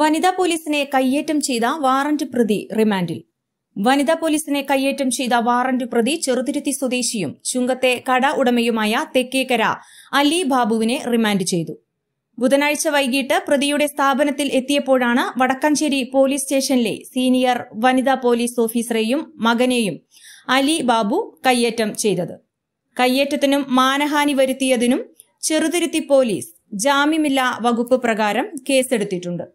വനിതാ പോലീസിനെ കയ്യേറ്റം ചെയ്ത വാറന്റ് പ്രതി റിമാൻഡിൽ വനിതാ പോലീസിനെ കയ്യേറ്റം ചെയ്ത വാറന്റ് പ്രതി ചെറുതിരുത്തി സ്വദേശിയും ചുങ്കത്തെ കട ഉടമയുമായ തെക്കേക്കര അലി ബാബുവിനെ റിമാൻഡ് ചെയ്തു ബുധനാഴ്ച വൈകിട്ട് പ്രതിയുടെ സ്ഥാപനത്തിൽ എത്തിയപ്പോഴാണ് വടക്കഞ്ചേരി പോലീസ് സ്റ്റേഷനിലെ സീനിയർ വനിതാ പോലീസ് ഓഫീസറെയും മകനെയും അലി ബാബു കയ്യേറ്റം ചെയ്തത് കയ്യേറ്റത്തിനും മാനഹാനി വരുത്തിയതിനും ചെറുതിരുത്തി പോലീസ് ജാമ്യമില്ലാ വകുപ്പ് പ്രകാരം കേസെടുത്തിട്ടുണ്ട്